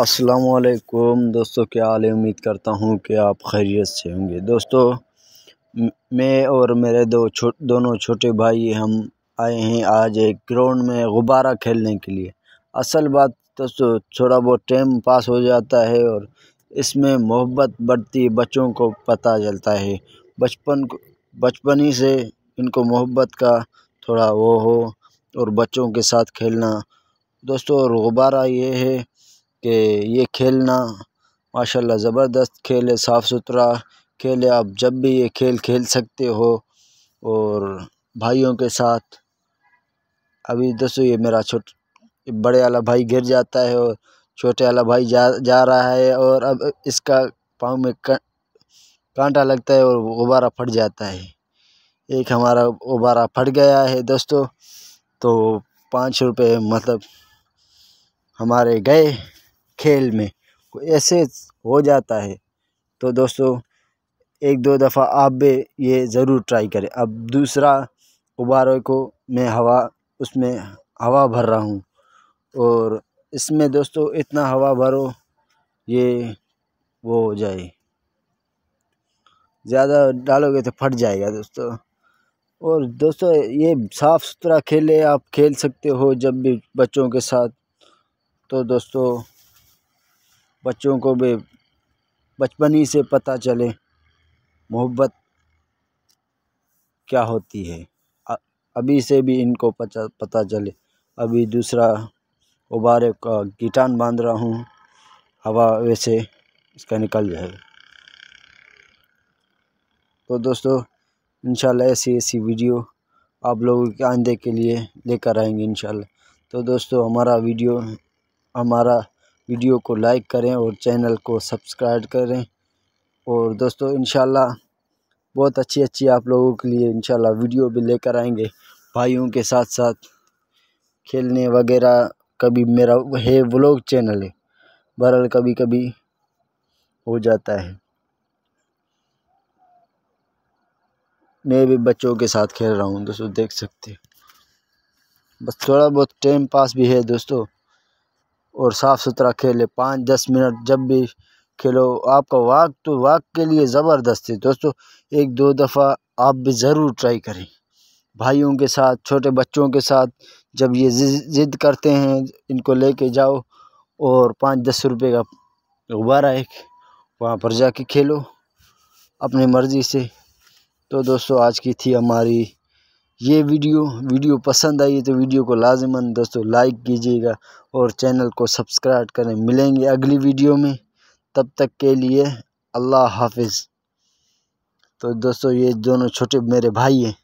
वालेकुम दोस्तों क्या हाल है उम्मीद करता हूँ कि आप खैरियत से होंगे दोस्तों मैं और मेरे दो छोट दोनों छोटे भाई हम आए हैं आज एक ग्राउंड में गुब्बारा खेलने के लिए असल बात दोस्तों थोड़ा बहुत टाइम पास हो जाता है और इसमें मोहब्बत बढ़ती बच्चों को पता चलता है बचपन बचपन ही से इनको मोहब्बत का थोड़ा वो हो और बच्चों के साथ खेलना दोस्तों और गुब्बारा ये है कि ये खेलना माशाल्लाह ज़बरदस्त खेल है साफ़ सुथरा खेल है आप जब भी ये खेल खेल सकते हो और भाइयों के साथ अभी दोस्तों ये मेरा छोट बड़े वाला भाई गिर जाता है और छोटे वाला भाई जा जा रहा है और अब इसका पाँव में कांटा लगता है और गुब्बारा फट जाता है एक हमारा गुब्बारा फट गया है दोस्तों तो पाँच रुपये मतलब हमारे गए खेल में ऐसे हो जाता है तो दोस्तों एक दो दफ़ा आप भी ये ज़रूर ट्राई करें अब दूसरा गुब्बारों को मैं हवा उसमें हवा भर रहा हूँ और इसमें दोस्तों इतना हवा भरो ये वो हो जाए ज़्यादा डालोगे तो फट जाएगा दोस्तों और दोस्तों ये साफ़ सुथरा खेले आप खेल सकते हो जब भी बच्चों के साथ तो दोस्तों बच्चों को भी बचपन ही से पता चले मोहब्बत क्या होती है अभी से भी इनको पता पता चले अभी दूसरा उबारे का गिटान बांध रहा हूँ हवा वैसे इसका निकल जाए तो दोस्तों इंशाल्लाह ऐसी ऐसी वीडियो आप लोगों के आंदे के लिए लेकर आएंगे इंशाल्लाह तो दोस्तों हमारा वीडियो हमारा वीडियो को लाइक करें और चैनल को सब्सक्राइब करें और दोस्तों इन बहुत अच्छी अच्छी आप लोगों के लिए इंशाल्लाह वीडियो भी लेकर आएंगे भाइयों के साथ साथ खेलने वगैरह कभी मेरा है व्लॉग चैनल है बहरहाल कभी कभी हो जाता है मैं भी बच्चों के साथ खेल रहा हूँ दोस्तों देख सकते बस थोड़ा बहुत टाइम पास भी है दोस्तों और साफ़ सुथरा खेले पाँच दस मिनट जब भी खेलो आपका वाक तो वाक के लिए ज़बरदस्त है दोस्तों एक दो दफ़ा आप भी ज़रूर ट्राई करें भाइयों के साथ छोटे बच्चों के साथ जब ये ज़िद करते हैं इनको लेके जाओ और पाँच दस रुपए का गुब्बारा एक वहाँ पर जाके खेलो अपनी मर्ज़ी से तो दोस्तों आज की थी हमारी ये वीडियो वीडियो पसंद आई है तो वीडियो को लाजमन दोस्तों लाइक कीजिएगा और चैनल को सब्सक्राइब करें मिलेंगे अगली वीडियो में तब तक के लिए अल्लाह हाफिज़ तो दोस्तों ये दोनों छोटे मेरे भाई हैं